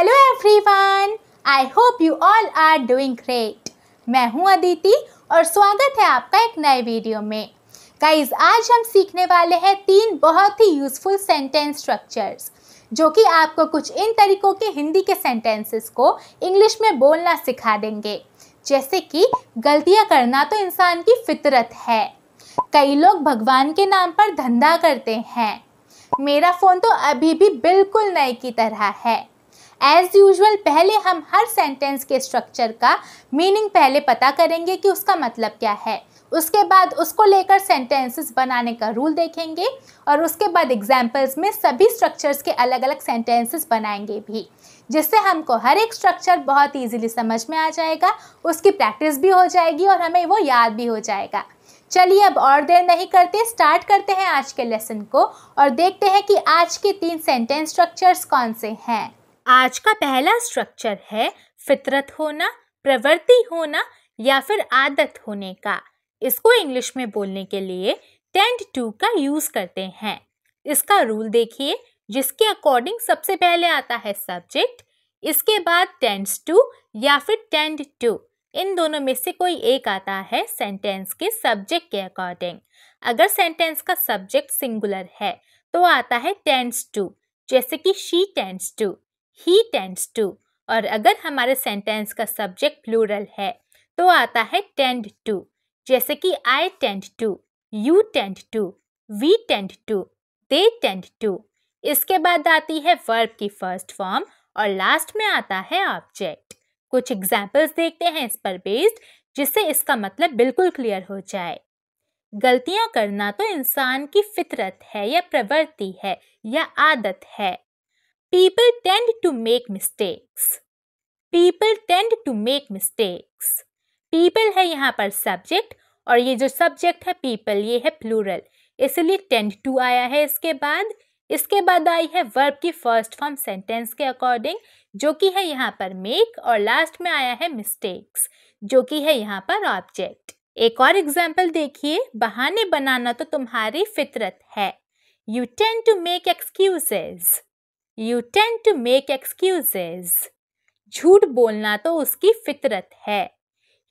Hello everyone I hope you all are doing great मैं हूं अदिति और स्वागत है आपका एक नए वीडियो में गाइस आज हम सीखने वाले हैं तीन बहुत ही यूजफुल सेंटेंस स्ट्रक्चर्स जो कि आपको कुछ इन तरीकों के हिंदी के सेंटेंसेस को इंग्लिश में बोलना सिखा देंगे जैसे कि गलतियां करना तो इंसान की फितरत है कई लोग भगवान के नाम पर धंधा करते हैं मेरा फ़ोन तो अभी भी बिल्कुल नए की तरह है एज यूजल पहले हम हर सेंटेंस के स्ट्रक्चर का मीनिंग पहले पता करेंगे कि उसका मतलब क्या है उसके बाद उसको लेकर सेंटेंसेस बनाने का रूल देखेंगे और उसके बाद एग्जाम्पल्स में सभी स्ट्रक्चर्स के अलग अलग सेंटेंसेस बनाएंगे भी जिससे हमको हर एक स्ट्रक्चर बहुत ईजिली समझ में आ जाएगा उसकी प्रैक्टिस भी हो जाएगी और हमें वो याद भी हो जाएगा चलिए अब और देर नहीं करते स्टार्ट करते हैं आज के लेसन को और देखते हैं कि आज के तीन सेंटेंस स्ट्रक्चर्स कौन से हैं आज का पहला स्ट्रक्चर है फितरत होना प्रवृत्ति होना या फिर आदत होने का इसको इंग्लिश में बोलने के लिए टेंट टू का यूज करते हैं इसका रूल देखिए जिसके अकॉर्डिंग सबसे पहले आता है सब्जेक्ट इसके बाद टेंस टू या फिर टेंट टू इन दोनों में से कोई एक आता है सेंटेंस के सब्जेक्ट के अकॉर्डिंग अगर सेंटेंस का सब्जेक्ट सिंगुलर है तो आता है टेंस टू जैसे कि she tends to he tends to और अगर हमारे सेंटेंस का सब्जेक्ट प्लूरल है तो आता है टेंड टू जैसे कि I tend to you tend to we tend to they tend to इसके बाद आती है वर्ब की फर्स्ट फॉर्म और लास्ट में आता है ऑब्जेक्ट कुछ एग्जाम्पल्स देखते हैं इस पर बेस्ड जिससे इसका मतलब बिल्कुल क्लियर हो जाए गलतियां करना तो इंसान की फितरत है या प्रवृत्ति है या आदत है People tend to make mistakes. People tend to make mistakes. People है यहाँ पर सब्जेक्ट और ये जो सब्जेक्ट है पीपल ये है प्लूरल इसलिए टेंड टू आया है इसके बाद इसके बाद आई है वर्ब की फर्स्ट फॉर्म सेंटेंस के अकॉर्डिंग जो कि है यहाँ पर मेक और लास्ट में आया है मिस्टेक्स जो कि है यहाँ पर ऑब्जेक्ट एक और एग्जाम्पल देखिए बहाने बनाना तो तुम्हारी फितरत है you tend to make excuses you tend to make excuses झूठ बोलना तो उसकी फितरत है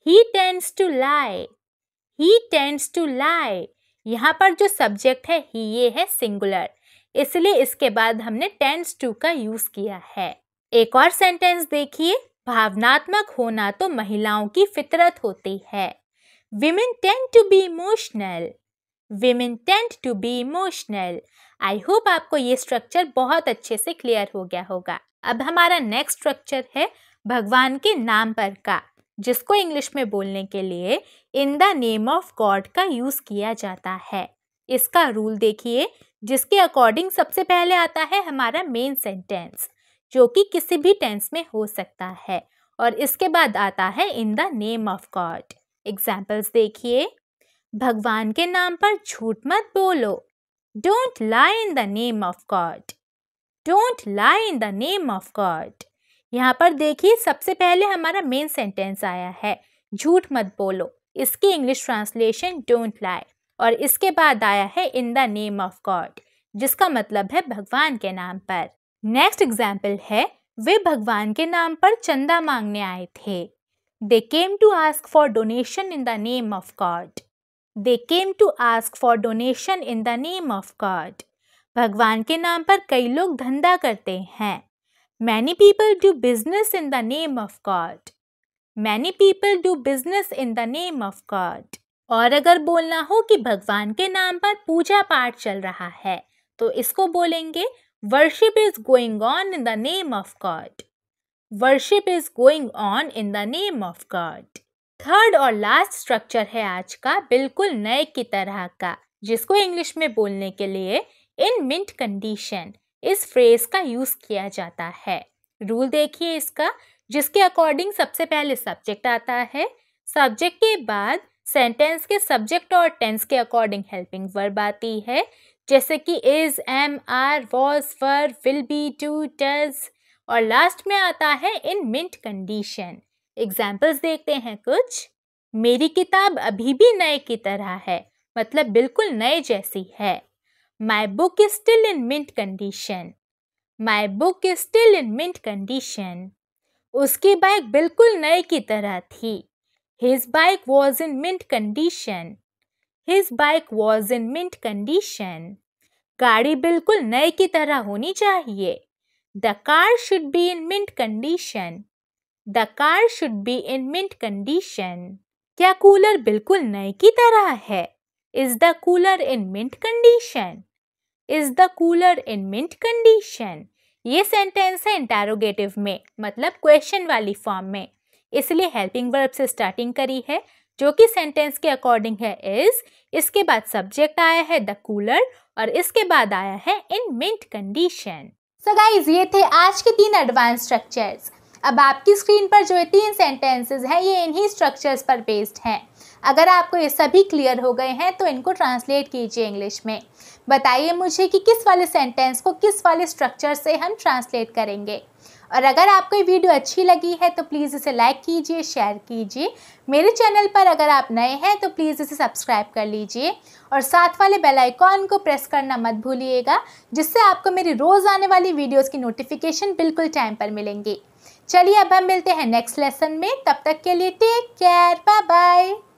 he tends to lie he tends to lie यहाँ पर जो सब्जेक्ट है ही ये है सिंगुलर इसलिए इसके बाद हमने टेंस टू का यूज किया है एक और सेंटेंस देखिए भावनात्मक होना तो महिलाओं की फितरत होती है women tend to be emotional women tend to be emotional I hope आपको ये स्ट्रक्चर बहुत अच्छे से क्लियर हो गया होगा अब हमारा नेक्स्ट स्ट्रक्चर है भगवान के नाम पर का जिसको इंग्लिश में बोलने के लिए in the name of God का यूज़ किया जाता है इसका रूल देखिए जिसके अकॉर्डिंग सबसे पहले आता है हमारा मेन सेंटेंस जो कि किसी भी टेंस में हो सकता है और इसके बाद आता है in the name of God examples देखिए भगवान के नाम पर झूठ मत बोलो don't lie in the name of God don't lie in the name of God यहाँ पर देखिए सबसे पहले हमारा मेन सेंटेंस आया है झूठ मत बोलो इसकी इंग्लिश ट्रांसलेशन डोंट लाई और इसके बाद आया है in the name of God जिसका मतलब है भगवान के नाम पर नेक्स्ट एग्जाम्पल है वे भगवान के नाम पर चंदा मांगने आए थे they came to ask for donation in the name of God they came to ask for donation in the name of God भगवान के नाम पर कई लोग धंधा करते हैं many people do business in the name of God many people do business in the name of God और अगर बोलना हो कि भगवान के नाम पर पूजा पाठ चल रहा है तो इसको बोलेंगे worship is going on in the name of God worship is going on in the name of God third और लास्ट स्ट्रक्चर है आज का बिल्कुल नए की तरह का जिसको इंग्लिश में बोलने के लिए इन मिंट कंडीशन इस फ्रेज का यूज किया जाता है रूल देखिए इसका जिसके अकॉर्डिंग सबसे पहले सब्जेक्ट आता है सब्जेक्ट के बाद सेंटेंस के सब्जेक्ट और टेंस के अकॉर्डिंग हेल्पिंग वर्ब आती है जैसे कि is am are was were will be to does और लास्ट में आता है इन मिंट कंडीशन एग्जाम्पल्स देखते हैं कुछ मेरी किताब अभी भी नए की तरह है मतलब बिल्कुल नए जैसी है my book is still in mint condition my book is still in mint condition उसकी बाइक बिल्कुल नए की तरह थी his bike was in mint condition his bike was in mint condition गाड़ी बिल्कुल नए की तरह होनी चाहिए the car should be in mint condition the car should be in mint condition क्या कूलर बिल्कुल नए की तरह है is the cooler in mint condition is the cooler in mint condition ये सेंटेंस है इंटेरोगेटिव में मतलब क्वेश्चन वाली फॉर्म में इसलिए हेल्पिंग वर्ब से स्टार्टिंग करी है जो कि सेंटेंस के अकॉर्डिंग है इज इसके बाद सब्जेक्ट आया है द कूलर और इसके बाद आया है in mint condition so guys ये थे आज के तीन एडवांस स्ट्रक्चर्स अब आपकी स्क्रीन पर जो ये तीन सेंटेंसेस हैं ये इन्हीं स्ट्रक्चर्स पर बेस्ड हैं अगर आपको ये सभी क्लियर हो गए हैं तो इनको ट्रांसलेट कीजिए इंग्लिश में बताइए मुझे कि किस वाले सेंटेंस को किस वाले स्ट्रक्चर से हम ट्रांसलेट करेंगे और अगर आपको ये वीडियो अच्छी लगी है तो प्लीज़ इसे लाइक कीजिए शेयर कीजिए मेरे चैनल पर अगर आप नए हैं तो प्लीज़ इसे सब्सक्राइब कर लीजिए और साथ वाले बेल आइकॉन को प्रेस करना मत भूलिएगा जिससे आपको मेरी रोज़ आने वाली वीडियोस की नोटिफिकेशन बिल्कुल टाइम पर मिलेंगी चलिए अब हम मिलते हैं नेक्स्ट लेसन में तब तक के लिए टेक केयर बाय बाय